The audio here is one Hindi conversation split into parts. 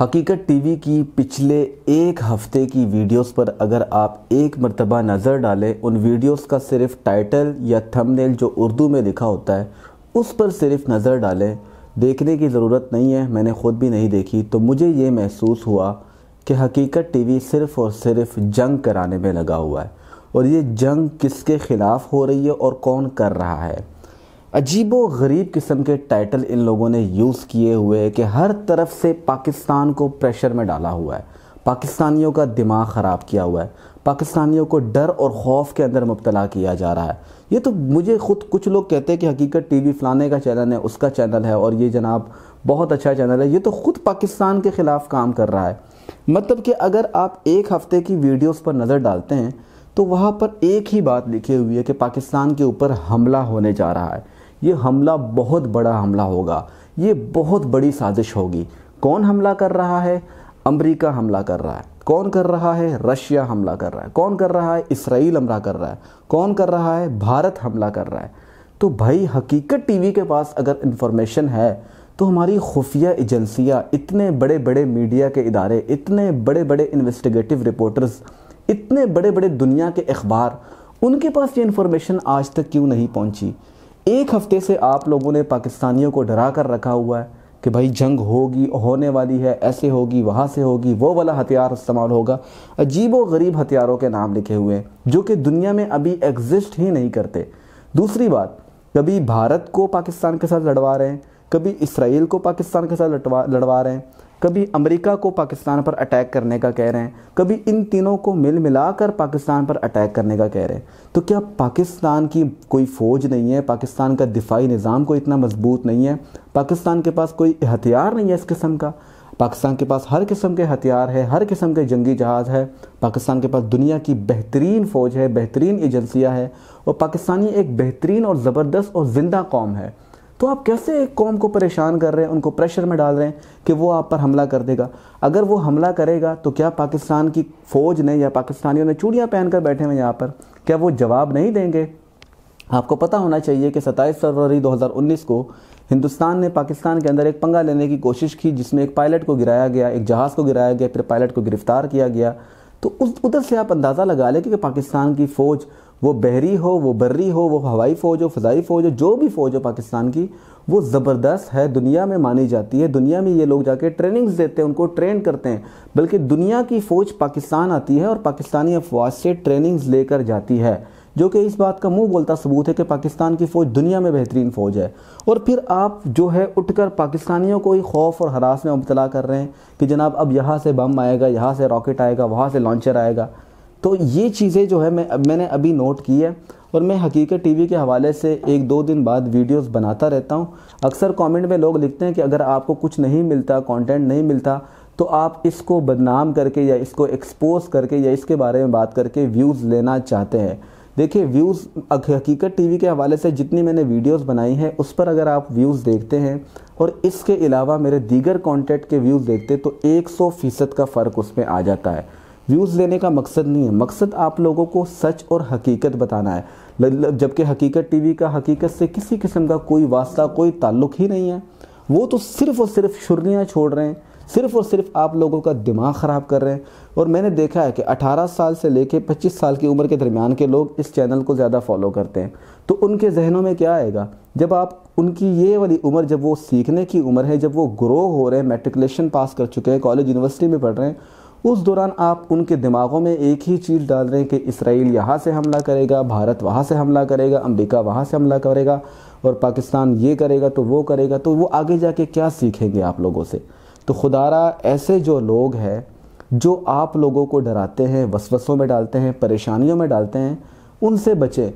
हकीकत टीवी की पिछले एक हफ्ते की वीडियोस पर अगर आप एक मरतबा नज़र डालें उन वीडियोस का सिर्फ टाइटल या थंबनेल जो उर्दू में लिखा होता है उस पर सिर्फ नज़र डालें देखने की ज़रूरत नहीं है मैंने ख़ुद भी नहीं देखी तो मुझे ये महसूस हुआ कि हकीकत टीवी सिर्फ़ और सिर्फ जंग कराने में लगा हुआ है और ये जंग किसके ख़िलाफ़ हो रही है और कौन कर रहा है अजीबो गरीब किस्म के टाइटल इन लोगों ने यूज़ किए हुए हैं कि हर तरफ से पाकिस्तान को प्रेशर में डाला हुआ है पाकिस्तानियों का दिमाग ख़राब किया हुआ है पाकिस्तानियों को डर और खौफ के अंदर मुबतला किया जा रहा है ये तो मुझे खुद कुछ लोग कहते हैं कि हकीकत टीवी फलाने का चैनल है उसका चैनल है और ये जनाब बहुत अच्छा चैनल है ये तो ख़ुद पाकिस्तान के ख़िलाफ़ काम कर रहा है मतलब कि अगर आप एक हफ़्ते की वीडियोस पर नज़र डालते हैं तो वहाँ पर एक ही बात लिखी हुई है कि पाकिस्तान के ऊपर हमला होने जा रहा है ये हमला बहुत बड़ा हमला होगा ये बहुत बड़ी साजिश होगी कौन हमला कर रहा है अमेरिका हमला कर रहा है कौन कर रहा है रशिया हमला कर रहा है कौन कर रहा है इसराइल हमला कर रहा है कौन कर रहा है भारत हमला कर रहा है तो भाई हकीकत टीवी के पास अगर इन्फॉर्मेशन है तो हमारी खुफिया एजेंसियाँ इतने बड़े बड़े मीडिया के इदारे इतने बड़े बड़े इन्वेस्टिगेटिव रिपोर्टर्स इतने बड़े बड़े दुनिया के अखबार उनके पास ये इन्फॉर्मेशन आज तक क्यों नहीं पहुंची एक हफ्ते से आप लोगों ने पाकिस्तानियों को डरा कर रखा हुआ है कि भाई जंग होगी होने वाली है ऐसे होगी वहाँ से होगी वो वाला हथियार इस्तेमाल होगा अजीब व गरीब हथियारों के नाम लिखे हुए हैं जो कि दुनिया में अभी एग्जिस्ट ही नहीं करते दूसरी बात कभी भारत को पाकिस्तान के साथ लड़वा रहे हैं कभी इसराइल को पाकिस्तान के साथ लड़वा लड़वा रहे हैं कभी अमेरिका को पाकिस्तान पर अटैक करने का कह रहे हैं कभी इन तीनों को मिल मिलाकर पाकिस्तान पर अटैक करने का कह रहे हैं तो क्या पाकिस्तान की कोई फ़ौज नहीं है पाकिस्तान का दिफाई निज़ाम कोई इतना मजबूत नहीं है पाकिस्तान के पास कोई हथियार नहीं है इस किस्म का पाकिस्तान के पास हर किस्म के हथियार है हर किस्म के जंगी जहाज़ है पाकिस्तान के पास दुनिया की बेहतरीन फ़ौज है बेहतरीन एजेंसियाँ है और पाकिस्तानी एक बेहतरीन और ज़बरदस्त और ज़िंदा कौम है तो आप कैसे एक कौम को परेशान कर रहे हैं उनको प्रेशर में डाल रहे हैं कि वो आप पर हमला कर देगा अगर वो हमला करेगा तो क्या पाकिस्तान की फ़ौज ने या पाकिस्तानियों ने चूड़ियाँ पहन कर बैठे हुए यहाँ पर क्या वो जवाब नहीं देंगे आपको पता होना चाहिए कि सत्ताईस फरवरी 2019 को हिंदुस्तान ने पाकिस्तान के अंदर एक पंगा लेने की कोशिश की जिसमें एक पायलट को गिराया गया एक जहाज़ को गिराया गया फिर पायलट को गिरफ्तार किया गया तो उस उधर से आप अंदाज़ा लगा लें कि पाकिस्तान की फ़ौज वो बहरी हो वो बर्री हो वो हवाई फ़ौज हो फाई फ़ौज हो जो भी फ़ौज हो पाकिस्तान की वो ज़बरदस्त है दुनिया में मानी जाती है दुनिया में ये लोग जाके ट्रेनिंग्स देते हैं उनको ट्रेन करते हैं बल्कि दुनिया की फ़ौज पाकिस्तान आती है और पाकिस्तानी अफवाज से ट्रेनिंग्स लेकर जाती है जो कि इस बात का मुंह बोलता सबूत है कि पाकिस्तान की फ़ौज दुनिया में बेहतरीन फ़ौज है और फिर आप जो है उठकर पाकिस्तानियों को ही खौफ और हरास में मुबतला कर रहे हैं कि जनाब अब यहाँ से बम आएगा यहाँ से रॉकेट आएगा वहाँ से लॉन्चर आएगा तो ये चीज़ें जो है मैं मैंने अभी नोट की है और मैं हकीकत टीवी के हवाले से एक दो दिन बाद वीडियोस बनाता रहता हूँ अक्सर कमेंट में लोग लिखते हैं कि अगर आपको कुछ नहीं मिलता कंटेंट नहीं मिलता तो आप इसको बदनाम करके या इसको एक्सपोज करके या इसके बारे में बात करके व्यूज़ लेना चाहते हैं देखिए व्यूज़ हकीकत टीवी के हवाले से जितनी मैंने वीडियोस बनाई हैं उस पर अगर आप व्यूज़ देखते हैं और इसके अलावा मेरे दीगर कंटेंट के व्यूज़ देखते तो 100 फ़ीसद का फ़र्क उसमें आ जाता है व्यूज़ लेने का मकसद नहीं है मकसद आप लोगों को सच और हकीकत बताना है जबकि हकीकत टी का हकीकत से किसी किस्म का कोई वास्ता कोई ताल्लुक ही नहीं है वो तो सिर्फ़ और सिर्फ शुरियाँ छोड़ रहे हैं सिर्फ और सिर्फ आप लोगों का दिमाग ख़राब कर रहे हैं और मैंने देखा है कि 18 साल से लेके 25 साल की उम्र के दरमियान के लोग इस चैनल को ज़्यादा फॉलो करते हैं तो उनके जहनों में क्या आएगा जब आप उनकी ये वाली उम्र जब वो सीखने की उम्र है जब वो ग्रो हो रहे हैं मेट्रिकुलेशन पास कर चुके हैं कॉलेज यूनिवर्सिटी में पढ़ रहे हैं उस दौरान आप उनके दिमागों में एक ही चीज़ डाल रहे हैं कि इसराइल यहाँ से हमला करेगा भारत वहाँ से हमला करेगा अमरीका वहाँ से हमला करेगा और पाकिस्तान ये करेगा तो वो करेगा तो वो आगे जाके क्या सीखेंगे आप लोगों से तो खुदारा ऐसे जो लोग हैं जो आप लोगों को डराते हैं वसवसों में डालते हैं परेशानियों में डालते हैं उनसे बचें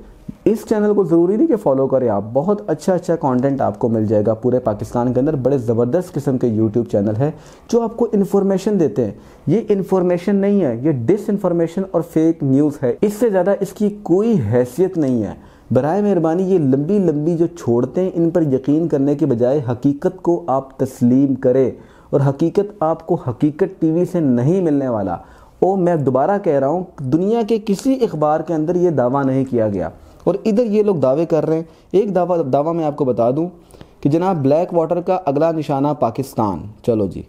इस चैनल को ज़रूरी नहीं कि फॉलो करें आप बहुत अच्छा अच्छा कंटेंट आपको मिल जाएगा पूरे पाकिस्तान के अंदर बड़े ज़बरदस्त किस्म के यूट्यूब चैनल है जो आपको इन्फॉर्मेशन देते हैं ये इन्फॉर्मेशन नहीं है ये डिस इन्फॉर्मेशन और फेक न्यूज़ है इससे ज़्यादा इसकी कोई हैसियत नहीं है बरए मेहरबानी ये लंबी लंबी जो छोड़ते हैं इन पर यकीन करने के बजाय हकीकत को आप तस्लीम करें और हकीकत आपको हकीकत टीवी से नहीं मिलने वाला ओ मैं दोबारा कह रहा हूँ दुनिया के किसी अखबार के अंदर ये दावा नहीं किया गया और इधर ये लोग दावे कर रहे हैं एक दावा दावा मैं आपको बता दूँ कि जनाब ब्लैक वाटर का अगला निशाना पाकिस्तान चलो जी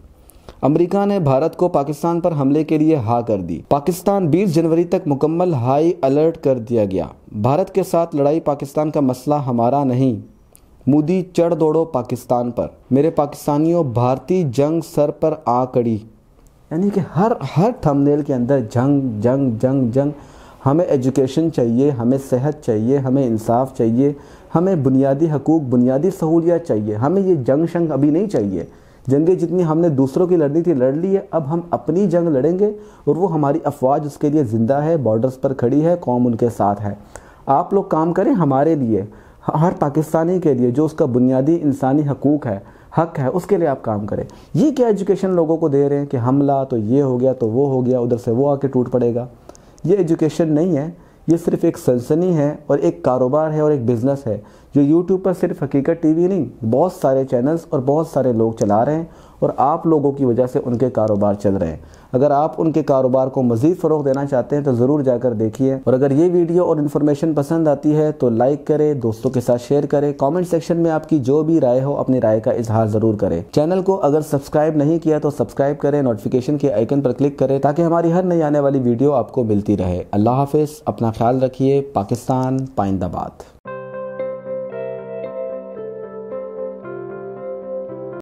अमेरिका ने भारत को पाकिस्तान पर हमले के लिए हा कर दी पाकिस्तान 20 जनवरी तक मुकम्मल हाई अलर्ट कर दिया गया भारत के साथ लड़ाई पाकिस्तान का मसला हमारा नहीं मोदी चढ़ दौड़ो पाकिस्तान पर मेरे पाकिस्तानियों भारतीय जंग सर पर आ कड़ी यानी कि हर हर थंबनेल के अंदर जंग जंग जंग जंग हमें एजुकेशन चाहिए हमें सेहत चाहिए हमें इंसाफ चाहिए हमें बुनियादी हकूक़ बुनियादी सहूलियात चाहिए हमें ये जंग शंग अभी नहीं चाहिए जंगें जितनी हमने दूसरों की लड़नी थी लड़ ली है अब हम अपनी जंग लड़ेंगे और वो हमारी अफवाज उसके लिए ज़िंदा है बॉर्डर्स पर खड़ी है कौम उनके साथ है आप लोग काम करें हमारे लिए हर पाकिस्तानी के लिए जो उसका बुनियादी इंसानी हकूक़ है हक है उसके लिए आप काम करें ये क्या एजुकेशन लोगों को दे रहे हैं कि हमला तो ये हो गया तो वो हो गया उधर से वो आके टूट पड़ेगा ये एजुकेशन नहीं है ये सिर्फ एक सनसनी है और एक कारोबार है और एक बिज़नेस है जो यूट्यूब पर सिर्फ हकीकत टीवी नहीं बहुत सारे चैनल्स और बहुत सारे लोग चला रहे हैं और आप लोगों की वजह से उनके कारोबार चल रहे हैं अगर आप उनके कारोबार को मजीद फ़रोग देना चाहते हैं तो ज़रूर जाकर देखिए और अगर ये वीडियो और इन्फॉर्मेशन पसंद आती है तो लाइक करें दोस्तों के साथ शेयर करें कॉमेंट सेक्शन में आपकी जो भी राय हो अपनी राय का इजहार ज़रूर करें चैनल को अगर सब्सक्राइब नहीं किया तो सब्सक्राइब करें नोटिफिकेशन के आइकन पर क्लिक करें ताकि हमारी हर नई आने वाली वीडियो आपको मिलती रहे अल्लाह हाफिज़ अपना ख्याल रखिए पाकिस्तान पाइंदाबाद